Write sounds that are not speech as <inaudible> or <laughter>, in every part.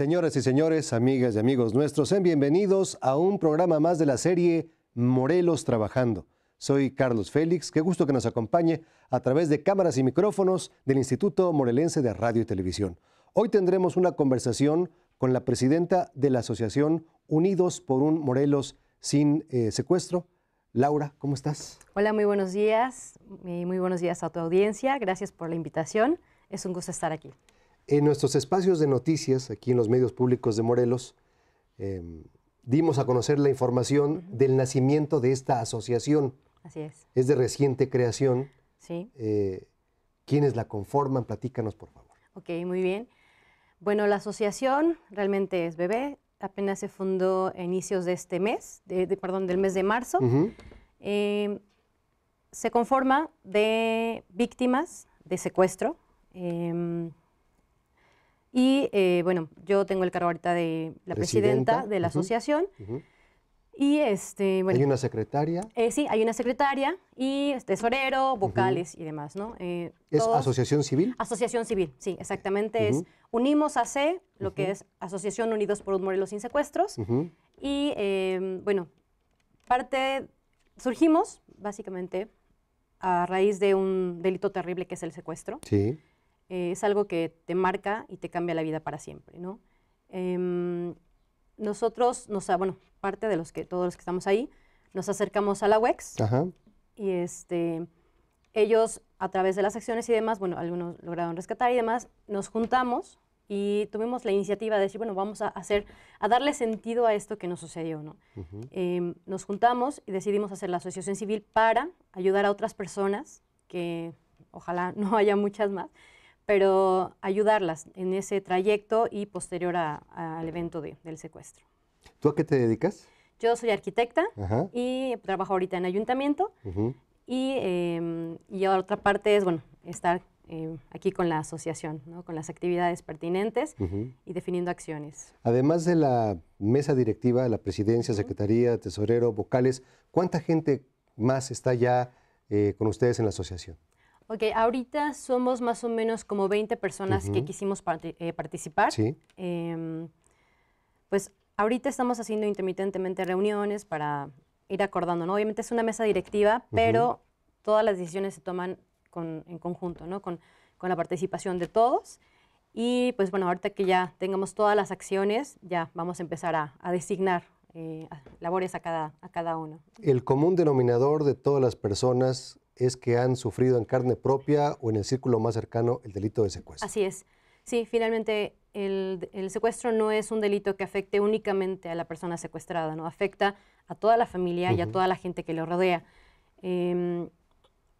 Señoras y señores, amigas y amigos nuestros, sean bienvenidos a un programa más de la serie Morelos Trabajando. Soy Carlos Félix, qué gusto que nos acompañe a través de cámaras y micrófonos del Instituto Morelense de Radio y Televisión. Hoy tendremos una conversación con la presidenta de la Asociación Unidos por un Morelos sin eh, secuestro, Laura, ¿cómo estás? Hola, muy buenos días muy buenos días a tu audiencia. Gracias por la invitación. Es un gusto estar aquí. En nuestros espacios de noticias, aquí en los medios públicos de Morelos, em, dimos a conocer la información del nacimiento de esta asociación. Así es. Es de reciente creación. Sí. Eh, ¿Quiénes la conforman? Platícanos, por favor. Ok, muy bien. Bueno, la asociación realmente es bebé. Apenas se fundó a inicios de este mes, perdón, del mes de marzo. Em, se conforma de víctimas de secuestro, em, y eh, bueno, yo tengo el cargo ahorita de la presidenta, de la asociación. Y este, ¿Hay una secretaria? Eh, sí, hay una secretaria y tesorero, vocales y demás, ¿no? Eh, ¿Es asociación civil? Asociación civil, sí, exactamente. Es Unimos C, lo que es Asociación Unidos por un Morelos sin Secuestros. Y em, bueno, parte, surgimos básicamente a raíz de un delito terrible que es el secuestro. Sí eh, es algo que te marca y te cambia la vida para siempre, ¿no? Em, nosotros, bueno, parte de los que, todos los que estamos ahí, nos acercamos a la UEX y este, ellos a través de las acciones y demás, bueno, algunos lograron rescatar y demás, nos juntamos y tuvimos la iniciativa de decir, bueno, vamos a hacer, a darle sentido a esto que nos sucedió, ¿no? Em, nos juntamos y decidimos hacer la asociación civil para ayudar a otras personas que ojalá <laughs> no haya muchas más, pero ayudarlas en ese trayecto y posterior a, al evento de, del secuestro. ¿Tú a qué te dedicas? Yo soy arquitecta y trabajo ahorita en ayuntamiento. y, eh, y, otra parte es, bueno, estar em, aquí con la asociación, ¿no? con las actividades pertinentes y definiendo acciones. Además de la mesa directiva, la presidencia, secretaría, tesorero, vocales, ¿cuánta gente más está ya eh, con ustedes en la asociación? Ok, ahorita somos más o menos como 20 personas que quisimos eh, participar. Sí. Em, pues ahorita estamos haciendo intermitentemente reuniones para ir acordando, ¿no? Obviamente es una mesa directiva, pero todas las decisiones se toman en conjunto, ¿no? Con, la participación de todos. Y pues bueno, ahorita que ya tengamos todas las acciones, ya vamos a empezar a, designar eh, labores a cada, a cada uno. El común denominador de todas las personas es que han sufrido en carne propia o en el círculo más cercano el delito de secuestro. Así es. Sí, finalmente el, el, secuestro no es un delito que afecte únicamente a la persona secuestrada, ¿no? Afecta a toda la familia y a toda la gente que lo rodea. Em,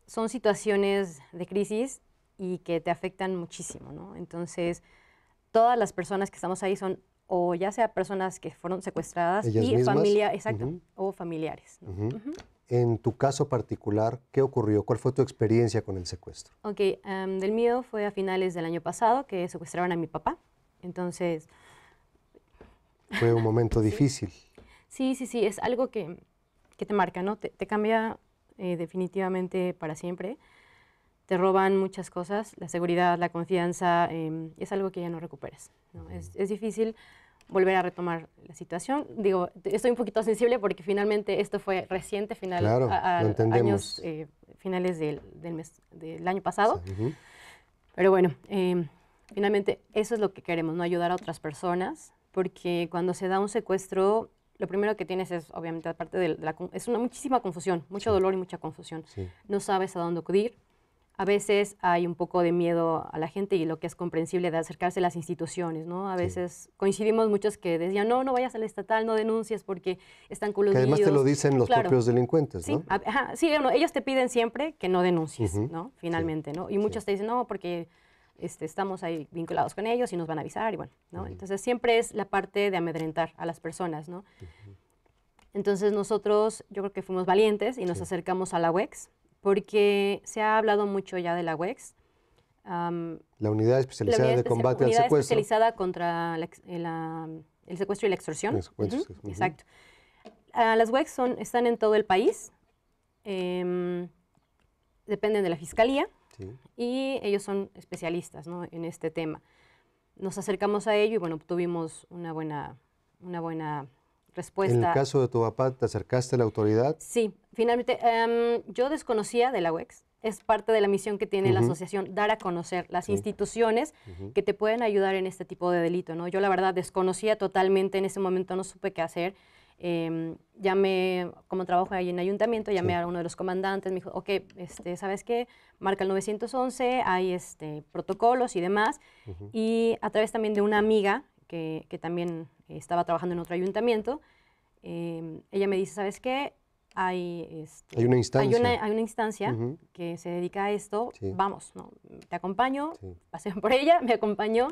son situaciones de crisis y que te afectan muchísimo, ¿no? Entonces, todas las personas que estamos ahí son o ya sea personas que fueron secuestradas y familia, exacto, o familiares. ¿no? en tu caso particular, ¿qué ocurrió? ¿Cuál fue tu experiencia con el secuestro? Ok, em, del mío fue a finales del año pasado que secuestraron a mi papá. Entonces... Fue un momento <laughs> difícil. Sí, sí, sí, es algo que, te marca, ¿no? Te, cambia eh, definitivamente para siempre. Te roban muchas cosas, la seguridad, la confianza, em, es algo que ya no recuperas. es difícil volver a retomar la situación. Digo, estoy un poquito sensible porque finalmente esto fue reciente, final, años eh, finales del, del, del año pasado. Pero bueno, em, finalmente eso es lo que queremos, no ayudar a otras personas, porque cuando se da un secuestro, lo primero que tienes es, obviamente, aparte de la, es una muchísima confusión, mucho dolor y mucha confusión. No sabes a dónde acudir, a veces hay un poco de miedo a la gente y lo que es comprensible de acercarse a las instituciones, ¿no? A veces coincidimos muchos que decían, no, no vayas al estatal, no denuncies porque están coludidos. Que además te lo dicen los propios delincuentes, ¿no? Sí, ellos te piden siempre que no denuncies, ¿no? Finalmente, ¿no? Y muchos te dicen, no, porque este, estamos ahí vinculados con ellos y nos van a avisar y bueno, ¿no? Entonces siempre es la parte de amedrentar a las personas, ¿no? Entonces nosotros, yo creo que fuimos valientes y nos acercamos a la UEX, porque se ha hablado mucho ya de la UEX. la Unidad Especializada de Combate al Secuestro. especializada contra el secuestro y la extorsión. El Exacto. Ah, las UEX son, están en todo el país, em, dependen de la Fiscalía y ellos son especialistas ¿no? en este tema. Nos acercamos a ello y bueno, obtuvimos una buena, una buena respuesta. En el caso de tu papá, ¿te acercaste a la autoridad? Sí, finalmente, em, yo desconocía de la UEX. Es parte de la misión que tiene la asociación, dar a conocer las instituciones que te pueden ayudar en este tipo de delito. ¿no? Yo la verdad desconocía totalmente, en ese momento no supe qué hacer. llamé, em, como trabajo ahí en ayuntamiento, llamé a uno de los comandantes, me dijo, ok, este, ¿sabes qué? Marca el 911, hay este, protocolos y demás. Y a través también de una amiga que, también estaba trabajando en otro ayuntamiento, em, ella me dice, ¿sabes qué? Hay, este, hay una instancia, que se dedica a esto, vamos, ¿no? te acompaño, pasé por ella, me acompañó.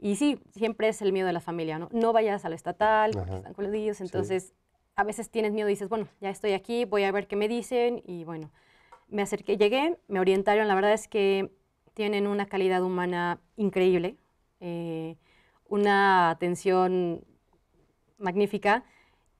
Y sí, siempre es el miedo de la familia, ¿no? No vayas a lo estatal, porque están niños entonces a veces tienes miedo y dices, bueno, ya estoy aquí, voy a ver qué me dicen y bueno, me acerqué, llegué, me orientaron, la verdad es que tienen una calidad humana increíble. Eh, una atención magnífica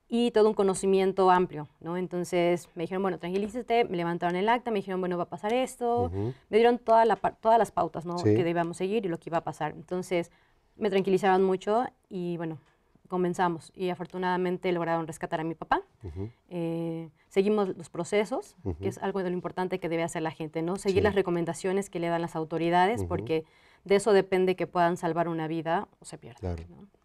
y todo un conocimiento amplio, ¿no? Entonces me dijeron, bueno, tranquilízate me levantaron el acta, me dijeron, bueno, va a pasar esto, me dieron todas las pautas, ¿no? Que debíamos seguir y lo que iba a pasar. Entonces me tranquilizaron mucho y bueno, comenzamos y afortunadamente lograron rescatar a mi papá. Eh, seguimos los procesos, que es algo de lo importante que debe hacer la gente, ¿no? Seguir las recomendaciones que le dan las autoridades porque de eso depende que puedan salvar una vida o se pierda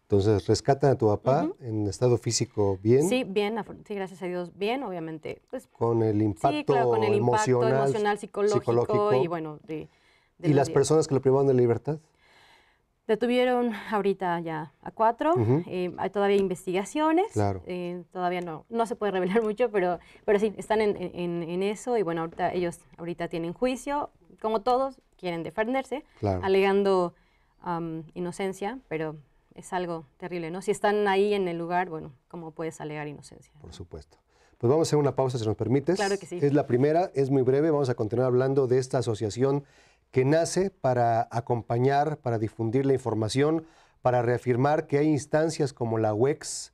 Entonces, rescatan a tu papá en estado físico bien. Sí, bien, sí, gracias a Dios, bien, obviamente. Pues con el impacto el emocional, impacto psicológico, y bueno. ¿Y las personas que lo privaron de libertad? Detuvieron ahorita ya a cuatro. Eh, hay todavía investigaciones. Eh, todavía no, no se puede revelar <laughs> mucho, pero, pero sí, están en, en eso y bueno, ahorita ellos ahorita tienen juicio, como todos, quieren defenderse, alegando inocencia, pero es algo terrible, ¿no? Si están ahí en el lugar, bueno, ¿cómo puedes alegar inocencia? Por supuesto. Pues vamos a hacer una pausa, si nos permites. Claro que sí. Es la primera, es muy breve, vamos a continuar hablando de esta asociación que nace para acompañar, para difundir la información, para reafirmar que hay instancias como la UEX,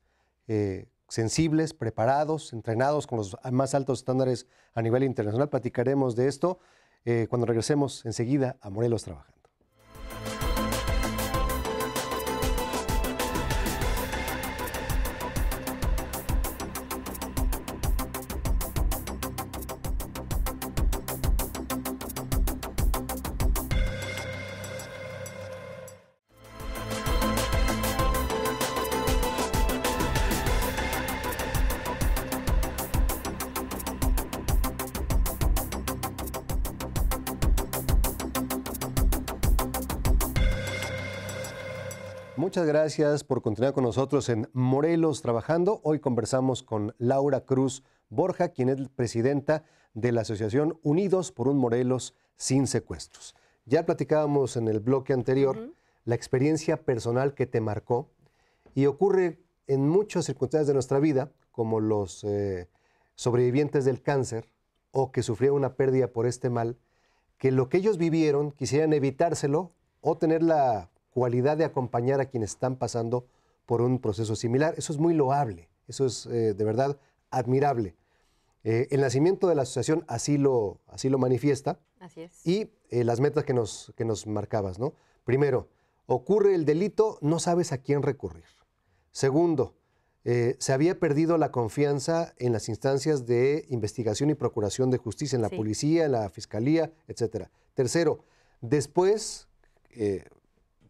eh, sensibles, preparados, entrenados con los más altos estándares a nivel internacional. Platicaremos de esto. Eh, cuando regresemos enseguida a Morelos Trabaja. Muchas gracias por continuar con nosotros en Morelos Trabajando. Hoy conversamos con Laura Cruz Borja, quien es presidenta de la Asociación Unidos por un Morelos sin secuestros. Ya platicábamos en el bloque anterior la experiencia personal que te marcó y ocurre en muchas circunstancias de nuestra vida, como los eh, sobrevivientes del cáncer o que sufrieron una pérdida por este mal, que lo que ellos vivieron quisieran evitárselo o tenerla... la cualidad de acompañar a quienes están pasando por un proceso similar. Eso es muy loable, eso es eh, de verdad admirable. Eh, el nacimiento de la asociación así lo, así lo manifiesta. Así es. Y eh, las metas que nos, que nos marcabas, ¿no? Primero, ocurre el delito, no sabes a quién recurrir. Segundo, se había perdido la confianza en las instancias de investigación y procuración de justicia, en la policía, en la fiscalía, etc. Tercero, después,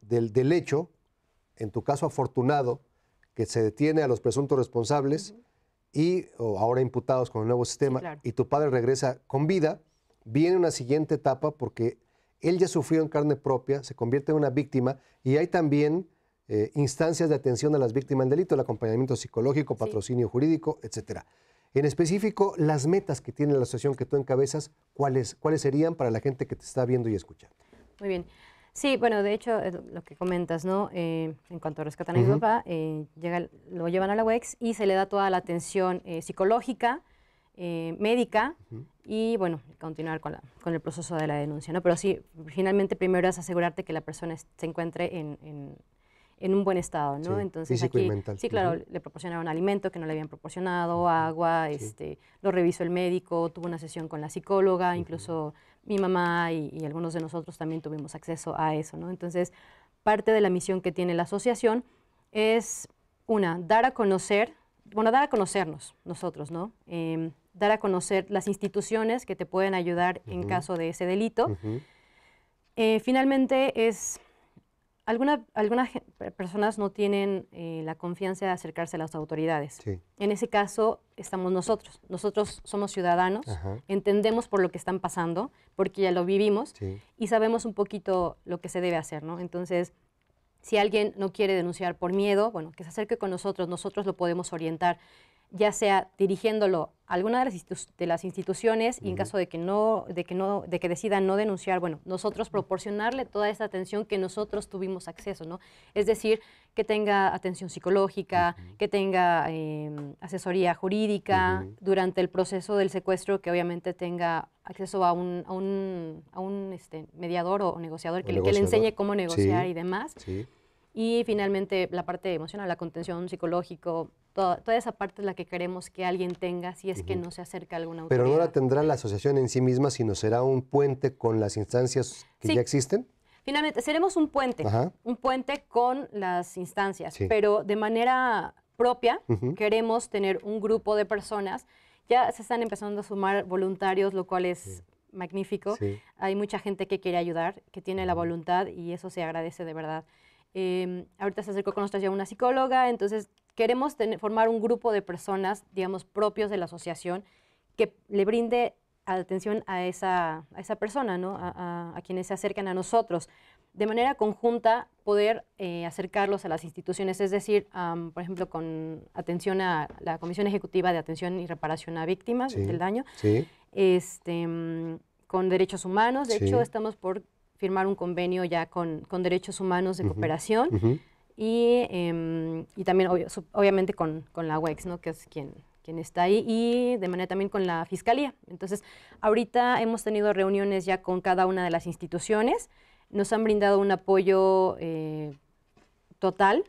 del, hecho, en tu caso afortunado, que se detiene a los presuntos responsables y ahora imputados con el nuevo sistema, y tu padre regresa con vida, viene una siguiente etapa porque él ya sufrió en carne propia, se convierte en una víctima y hay también eh, instancias de atención a las víctimas del delito, el acompañamiento psicológico, patrocinio jurídico, etc. En específico, las metas que tiene la asociación que tú encabezas, ¿cuáles, ¿cuáles serían para la gente que te está viendo y escuchando? Muy bien. Sí, bueno, de hecho, lo que comentas, ¿no? Eh, en cuanto rescatan a mi papá, eh, llega, lo llevan a la UEX y se le da toda la atención eh, psicológica, eh, médica y, bueno, continuar con, el proceso de la denuncia, ¿no? Pero sí, finalmente primero es asegurarte que la persona se encuentre en, un buen estado, ¿no? Entonces aquí, y sí, claro, le proporcionaron alimento que no le habían proporcionado, agua, este, lo revisó el médico, tuvo una sesión con la psicóloga, incluso mi mamá y, algunos de nosotros también tuvimos acceso a eso, ¿no? Entonces, parte de la misión que tiene la asociación es, una, dar a conocer, bueno, dar a conocernos nosotros, ¿no? Em, dar a conocer las instituciones que te pueden ayudar en caso de ese delito. Eh, finalmente es algunas personas no tienen eh, la confianza de acercarse a las autoridades. En ese caso estamos nosotros. Nosotros somos ciudadanos, entendemos por lo que están pasando, porque ya lo vivimos y sabemos un poquito lo que se debe hacer, ¿no? Entonces, si alguien no quiere denunciar por miedo, bueno, que se acerque con nosotros, nosotros lo podemos orientar ya sea dirigiéndolo a alguna de las, de las instituciones y en caso de que no, de que no, de que decidan no denunciar, bueno, nosotros proporcionarle toda esa atención que nosotros tuvimos acceso, ¿no? Es decir, que tenga atención psicológica, que tenga em, asesoría jurídica durante el proceso del secuestro, que obviamente tenga acceso a un, a un, este, mediador o, negociador, que, Le, enseñe cómo negociar y demás. Sí y finalmente la parte emocional, la contención psicológico, toda, esa parte es la que queremos que alguien tenga si es que no se acerca a alguna autoridad. Pero no la tendrá la asociación en sí misma, sino será un puente con las instancias que ya existen. Finalmente, seremos un puente, un puente con las instancias, pero de manera propia queremos tener un grupo de personas. Ya se están empezando a sumar voluntarios, lo cual es magnífico. Hay mucha gente que quiere ayudar, que tiene la voluntad y eso se agradece de verdad. Em, ahorita se acercó con nosotros ya una psicóloga, entonces queremos formar un grupo de personas, digamos, propios de la asociación que le brinde atención a esa, a esa persona, ¿no? a, quienes se acercan a nosotros. De manera conjunta, poder eh, acercarlos a las instituciones, es decir, por ejemplo, con atención a la Comisión Ejecutiva de Atención y Reparación a Víctimas del Daño, este, con derechos humanos, de hecho, estamos por firmar un convenio ya con, derechos humanos de cooperación y, em, y, también obviamente con, la UEX, ¿no? que es quien, quien está ahí, y de manera también con la Fiscalía. Entonces, ahorita hemos tenido reuniones ya con cada una de las instituciones, nos han brindado un apoyo eh, total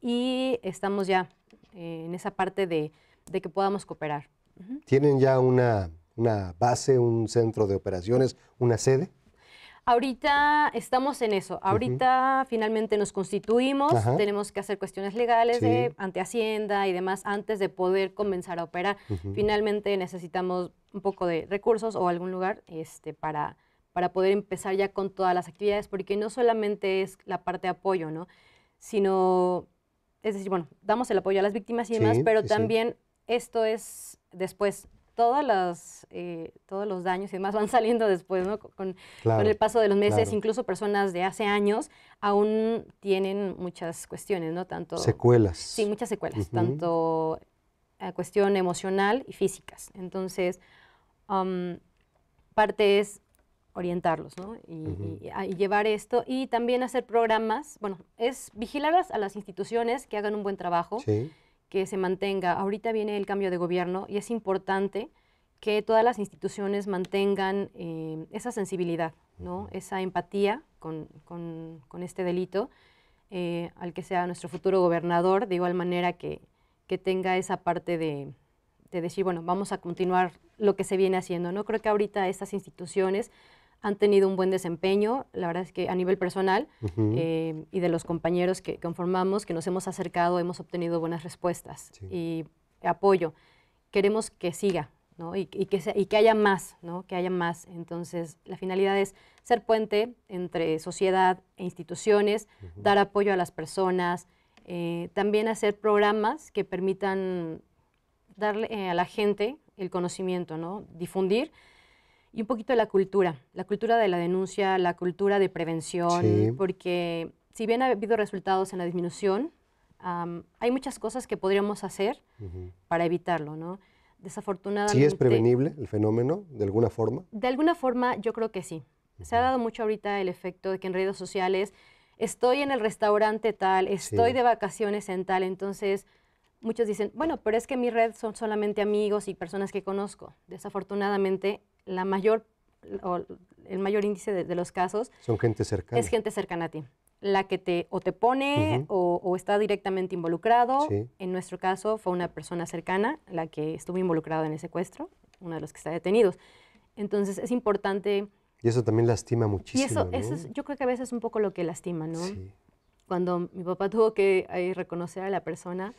y estamos ya eh, en esa parte de, que podamos cooperar. ¿Tienen ya una, una base, un centro de operaciones, una sede? Ahorita estamos en eso. Ahorita finalmente nos constituimos, tenemos que hacer cuestiones legales de, ante Hacienda y demás antes de poder comenzar a operar. Finalmente necesitamos un poco de recursos o algún lugar este, para, para poder empezar ya con todas las actividades, porque no solamente es la parte de apoyo, ¿no? Sino, es decir, bueno, damos el apoyo a las víctimas y demás, pero también esto es después todas las, eh, todos los daños y demás <laughs> van saliendo después, ¿no? Con, con el paso de los meses, incluso personas de hace años aún tienen muchas cuestiones, ¿no? Tanto, secuelas. Sí, muchas secuelas, tanto eh, cuestión emocional y físicas. Entonces, parte es orientarlos, ¿no? Ah, y, llevar esto y también hacer programas, bueno, es vigilarlas a las instituciones que hagan un buen trabajo. Sí que se mantenga. Ahorita viene el cambio de gobierno y es importante que todas las instituciones mantengan eh, esa sensibilidad, ¿no? esa empatía con, este delito, eh, al que sea nuestro futuro gobernador, de igual manera que, que tenga esa parte de, de, decir, bueno, vamos a continuar lo que se viene haciendo. No creo que ahorita estas instituciones han tenido un buen desempeño, la verdad es que a nivel personal eh, y de los compañeros que conformamos, que nos hemos acercado, hemos obtenido buenas respuestas y apoyo. Queremos que siga, ¿no? Y, que y, que haya más, ¿no? Que haya más. Entonces, la finalidad es ser puente entre sociedad e instituciones, dar apoyo a las personas, eh, también hacer programas que permitan darle eh, a la gente el conocimiento, ¿no? Difundir y un poquito de la cultura, la cultura de la denuncia, la cultura de prevención, porque si bien ha habido resultados en la disminución, hay muchas cosas que podríamos hacer para evitarlo, ¿no? Desafortunadamente... ¿Sí es prevenible el fenómeno, de alguna forma? De alguna forma, yo creo que sí. Se ha dado mucho ahorita el efecto de que en redes sociales estoy en el restaurante tal, estoy de vacaciones en tal, entonces muchos dicen, bueno, pero es que mi red son solamente amigos y personas que conozco. Desafortunadamente, la mayor, el mayor índice de, los casos... Son gente cercana. Es gente cercana a ti. La que te o te pone o, está directamente involucrado. En nuestro caso fue una persona cercana la que estuvo involucrada en el secuestro, uno de los que está detenidos. Entonces es importante... Y eso también lastima muchísimo. Y eso, yo creo que a veces es un poco lo que lastima, ¿no? Sí. Cuando mi papá tuvo que eh, reconocer a la persona,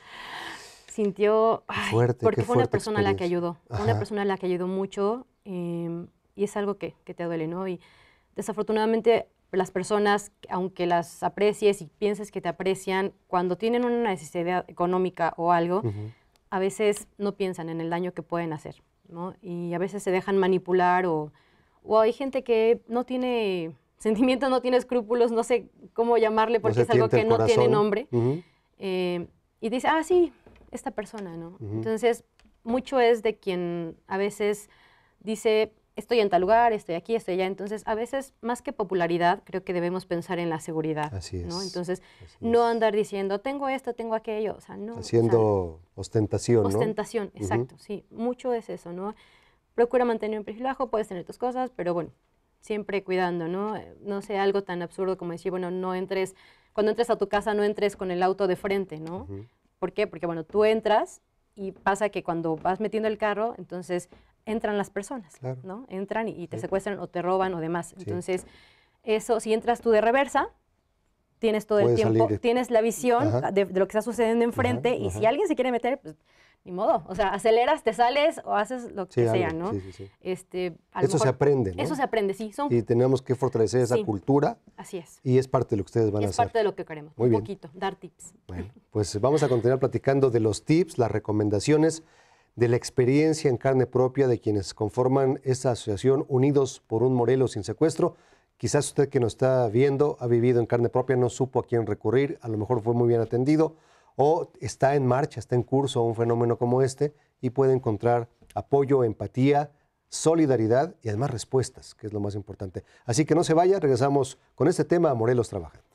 sintió... fuerte, porque fue una persona a la que ayudó. Una persona a la que ayudó mucho. Em, y es algo que, que, te duele, ¿no? Y desafortunadamente las personas, aunque las aprecies y pienses que te aprecian, cuando tienen una necesidad económica o algo, a veces no piensan en el daño que pueden hacer, ¿no? Y a veces se dejan manipular o, o hay gente que no tiene sentimientos, no tiene escrúpulos, no sé cómo llamarle porque es algo que no tiene nombre. Em, y dice, ah, sí, esta persona, ¿no? Entonces, mucho es de quien a veces dice, estoy en tal lugar, estoy aquí, estoy allá. Entonces, a veces, más que popularidad, creo que debemos pensar en la seguridad. Así es. Entonces, no andar diciendo, tengo esto, tengo aquello. O sea, no. Haciendo ostentación, ¿no? Ostentación, exacto, sí. Mucho es eso, ¿no? Procura mantener un perfil bajo, puedes tener tus cosas, pero bueno, siempre cuidando, ¿no? Eh, no sea algo tan absurdo como decir, bueno, no entres, cuando entres a tu casa, no entres con el auto de frente, ¿no? ¿Por qué? Porque, bueno, tú entras y pasa que cuando vas metiendo el carro, entonces entran las personas, ¿no? Entran y, te secuestran o te roban o demás. Entonces, eso, si entras tú de reversa, tienes todo el tiempo, tienes la visión de, lo que está sucediendo enfrente y si alguien se quiere meter, pues ni modo, o sea, aceleras, te sales o haces lo que sea, ¿no? Este, eso se aprende, Eso se aprende, sí. Son... Y tenemos que fortalecer esa cultura. Así es. Y es parte de lo que ustedes van a hacer. Es parte de lo que queremos, Muy un poquito, dar tips. Bueno, pues vamos a continuar platicando de los tips, las recomendaciones de la experiencia en carne propia de quienes conforman esta asociación Unidos por un Morelos sin secuestro. Quizás usted que nos está viendo ha vivido en carne propia, no supo a quién recurrir, a lo mejor fue muy bien atendido o está en marcha, está en curso un fenómeno como este y puede encontrar apoyo, empatía, solidaridad y además respuestas, que es lo más importante. Así que no se vaya, regresamos con este tema a Morelos trabajando.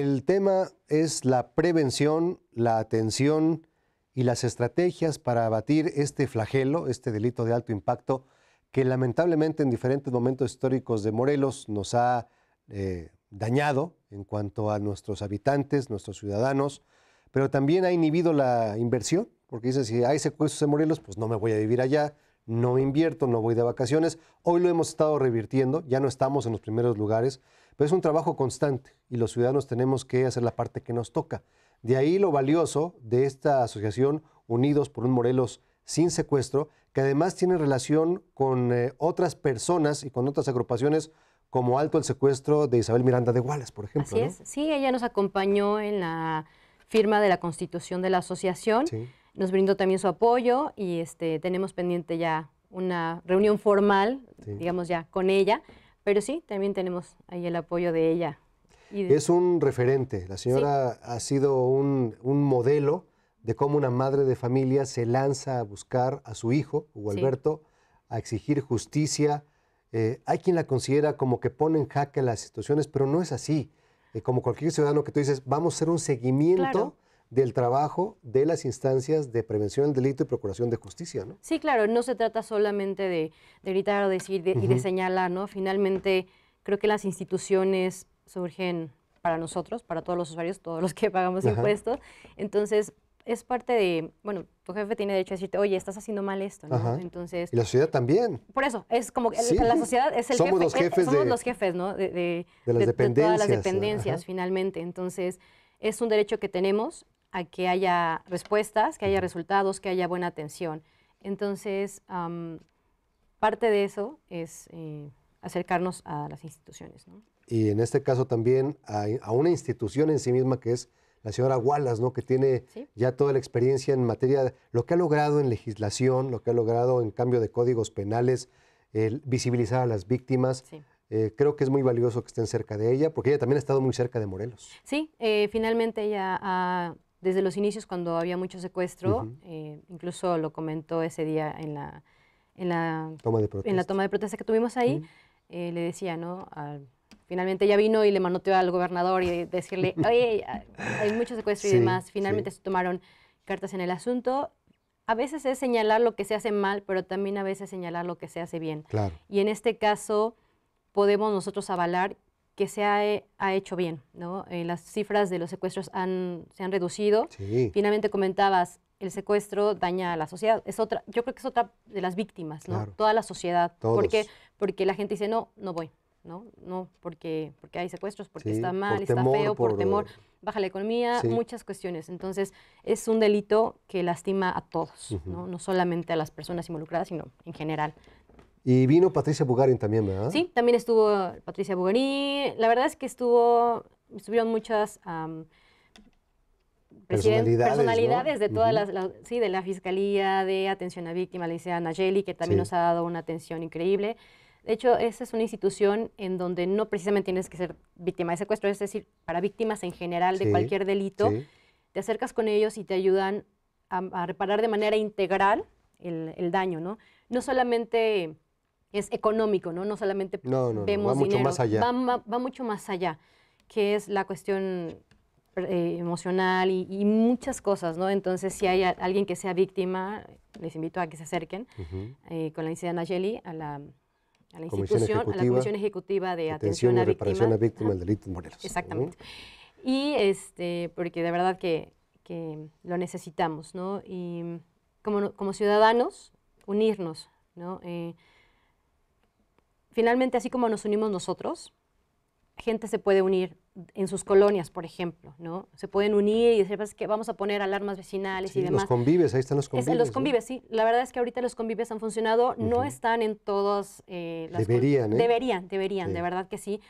El tema es la prevención, la atención y las estrategias para abatir este flagelo, este delito de alto impacto, que lamentablemente en diferentes momentos históricos de Morelos nos ha eh, dañado en cuanto a nuestros habitantes, nuestros ciudadanos, pero también ha inhibido la inversión, porque dice, si hay secuestros en Morelos, pues no me voy a vivir allá, no invierto, no voy de vacaciones. Hoy lo hemos estado revirtiendo, ya no estamos en los primeros lugares, pero es un trabajo constante y los ciudadanos tenemos que hacer la parte que nos toca. De ahí lo valioso de esta asociación Unidos por un Morelos sin secuestro, que además tiene relación con eh, otras personas y con otras agrupaciones como Alto el Secuestro de Isabel Miranda de Wallace, por ejemplo. Así es, sí, ella nos acompañó en la firma de la constitución de la asociación. Sí nos brindó también su apoyo y este, tenemos pendiente ya una reunión formal, digamos ya, con ella, pero sí, también tenemos ahí el apoyo de ella. Es un referente, la señora ha sido un, modelo de cómo una madre de familia se lanza a buscar a su hijo, Hugo Alberto, a exigir justicia. Eh, hay quien la considera como que pone en jaque las situaciones, pero no es así. Eh, como cualquier ciudadano que tú dices, vamos a hacer un seguimiento del trabajo de las instancias de prevención del delito y procuración de justicia, ¿no? Sí, claro, no se trata solamente de, gritar o decir y de señalar, ¿no? Finalmente, creo que las instituciones surgen para nosotros, para todos los usuarios, todos los que pagamos impuestos. Entonces, es parte de, bueno, tu jefe tiene derecho a decirte, oye, estás haciendo mal esto, ¿no? Entonces... Y la sociedad también. Por eso, es como que la sociedad es el jefe. Los jefes somos los jefes, ¿no? De, las dependencias. todas las dependencias, finalmente. Entonces, es un derecho que tenemos a que haya respuestas, que haya resultados, que haya buena atención. Entonces, parte de eso es eh, acercarnos a las instituciones. Y en este caso también a, una institución en sí misma que es la señora Wallace, ¿no? que tiene ya toda la experiencia en materia, de lo que ha logrado en legislación, lo que ha logrado en cambio de códigos penales, visibilizar a las víctimas. Eh, creo que es muy valioso que estén cerca de ella, porque ella también ha estado muy cerca de Morelos. Sí, eh, finalmente ella ha desde los inicios cuando había mucho secuestro, eh, incluso lo comentó ese día en la, la, toma, de en la toma de protesta que tuvimos ahí, eh, le decía, ¿no? finalmente ya vino y le manoteó al gobernador y decirle, <laughs> oye, hay mucho secuestro y demás. Finalmente se tomaron cartas en el asunto. A veces es señalar lo que se hace mal, pero también a veces señalar lo que se hace bien. Y en este caso podemos nosotros avalar que se ha, eh, hecho bien, eh, las cifras de los secuestros se han reducido. Finalmente comentabas, el secuestro daña a la sociedad. Es otra, yo creo que es otra de las víctimas, ¿no? Toda la sociedad. Porque, porque la gente dice, no, no voy, ¿no? No, porque, porque hay secuestros, porque está mal, está feo, por, temor, baja la economía, muchas cuestiones. Entonces, es un delito que lastima a todos, ¿no? No solamente a las personas involucradas, sino en general. Y vino Patricia Bugarin también, ¿verdad? Sí, también estuvo Patricia Bugarin. La verdad es que estuvo, estuvieron muchas personalidades, de todas las, la, sí, de la Fiscalía, de Atención a Víctimas, le dice Nayeli, que también nos ha dado una atención increíble. De hecho, esa es una institución en donde no precisamente tienes que ser víctima de secuestro, es decir, para víctimas en general de cualquier delito, te acercas con ellos y te ayudan a, reparar de manera integral el, el daño, ¿no? No solamente es económico, ¿no? No solamente vemos no, va mucho más allá. Va, mucho más allá, que es la cuestión eh, emocional y, muchas cosas, ¿no? Entonces, si hay alguien que sea víctima, les invito a que se acerquen eh, con la licenciada Nayeli a la, a institución, a la Comisión Ejecutiva de Atención, a Víctimas del Delito Exactamente. Y este, porque de verdad que, lo necesitamos, ¿no? Y como, como ciudadanos, unirnos, ¿no? Eh, finalmente, así como nos unimos nosotros, gente se puede unir en sus colonias, por ejemplo, ¿no? Se pueden unir y decir, pues, que vamos a poner alarmas vecinales y demás. Los convives, ahí están los convives. Es, los convives, sí. La verdad es que ahorita los convives han funcionado, no están en todos eh, las... Deberían, ¿eh? Deberían, deberían, de verdad que sí.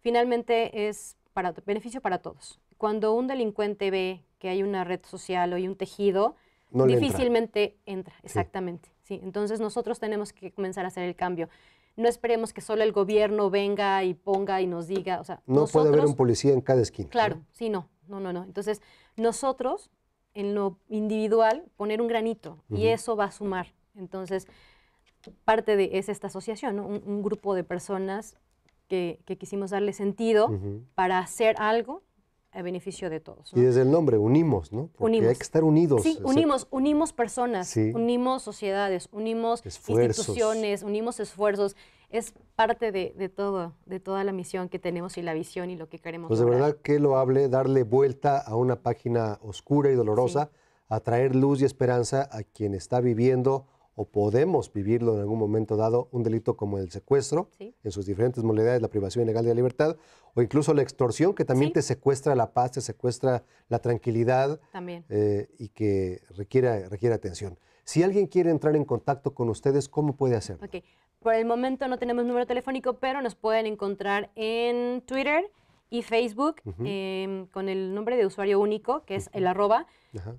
Finalmente es para, beneficio para todos. Cuando un delincuente ve que hay una red social o hay un tejido, difícilmente entra, exactamente. sí. Entonces nosotros tenemos que comenzar a hacer el cambio no esperemos que solo el gobierno venga y ponga y nos diga, o no puede haber un policía en cada esquina. Claro, sí, no, no, no, no. Entonces, nosotros en lo individual poner un granito y eso va a sumar. Entonces, parte de es esta asociación, un, grupo de personas que, quisimos darle sentido para hacer algo a beneficio de todos. Y desde el nombre, unimos, ¿no? Porque hay que estar unidos. Sí, unimos, unimos personas, unimos sociedades, unimos instituciones, unimos esfuerzos. Es parte de, todo, de toda la misión que tenemos y la visión y lo que queremos. Pues de verdad que lo hable, darle vuelta a una página oscura y dolorosa, atraer luz y esperanza a quien está viviendo o podemos vivirlo en algún momento dado, un delito como el secuestro, en sus diferentes modalidades, la privación ilegal de la libertad, o incluso la extorsión, que también te secuestra la paz, te secuestra la tranquilidad también. Eh, y que requiere, atención. Si alguien quiere entrar en contacto con ustedes, ¿cómo puede hacerlo? Okay. Por el momento no tenemos número telefónico, pero nos pueden encontrar en Twitter y Facebook em, con el nombre de usuario único, que es el arroba.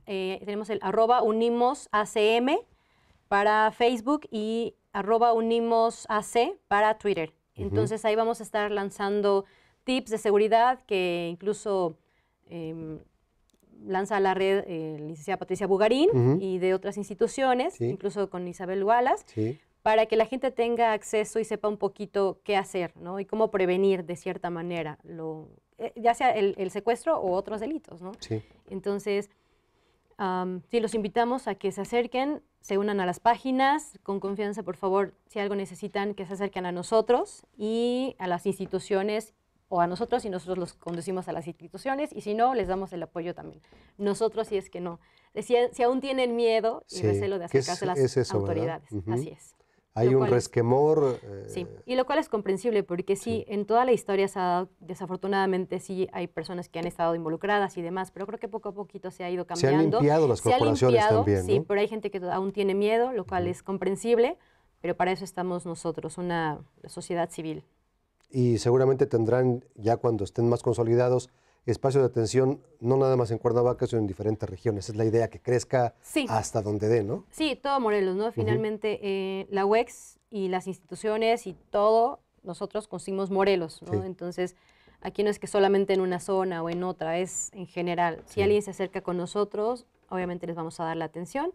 Eh, tenemos el arroba unimos ACM para Facebook y arroba unimos AC para Twitter. Entonces ahí vamos a estar lanzando tips de seguridad que incluso em, lanza la red eh, licenciada Patricia Bugarín y de otras instituciones, incluso con Isabel Wallace, para que la gente tenga acceso y sepa un poquito qué hacer ¿no? y cómo prevenir de cierta manera, lo, eh, ya sea el, secuestro o otros delitos. ¿no? Entonces Um, sí, los invitamos a que se acerquen, se unan a las páginas, con confianza, por favor, si algo necesitan, que se acerquen a nosotros y a las instituciones o a nosotros y nosotros los conducimos a las instituciones y si no, les damos el apoyo también. Nosotros si es que no. Si, si aún tienen miedo y recelo de acercarse a las autoridades. Así es. Hay un resquemor. Sí, eh, y lo cual es comprensible porque sí, en toda la historia ha dado, desafortunadamente sí hay personas que han estado involucradas y demás, pero creo que poco a poquito se ha ido cambiando. Se han limpiado las corporaciones también. Sí, pero hay gente que aún tiene miedo, lo cual es comprensible, pero para eso estamos nosotros, una sociedad civil. Y seguramente tendrán, ya cuando estén más consolidados, espacio de atención, no nada más en Cuernavaca, sino en diferentes regiones. Es la idea que crezca hasta donde dé, ¿no? Sí, todo Morelos, ¿no? Finalmente, eh, la UEX y las instituciones y todo, nosotros conseguimos Morelos, ¿no? Entonces, aquí no es que solamente en una zona o en otra, es en general. Si alguien se acerca con nosotros, obviamente les vamos a dar la atención.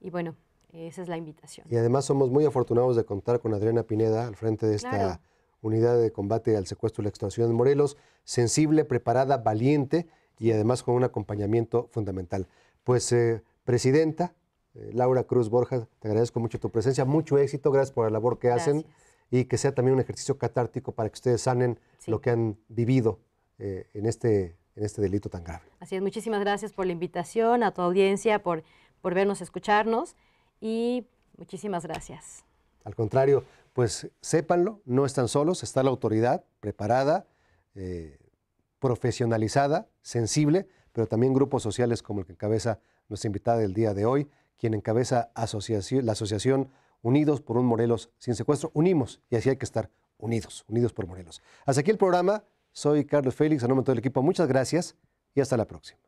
Y bueno, esa es la invitación. Y además somos muy afortunados de contar con Adriana Pineda al frente de esta unidad de combate al secuestro y la extorsión de Morelos, sensible, preparada, valiente y además con un acompañamiento fundamental. Pues, eh, presidenta, eh, Laura Cruz Borja, te agradezco mucho tu presencia, mucho éxito, gracias por la labor que hacen y que sea también un ejercicio catártico para que ustedes sanen lo que han vivido eh, en, este, en este delito tan grave. Así es, muchísimas gracias por la invitación, a tu audiencia, por, por vernos, escucharnos y muchísimas gracias. Al contrario, pues sépanlo, no están solos, está la autoridad preparada, eh, profesionalizada, sensible, pero también grupos sociales como el que encabeza nuestra invitada del día de hoy, quien encabeza asociación, la asociación Unidos por un Morelos sin secuestro. Unimos, y así hay que estar, unidos, unidos por Morelos. Hasta aquí el programa. Soy Carlos Félix, a nombre de todo el equipo. Muchas gracias y hasta la próxima.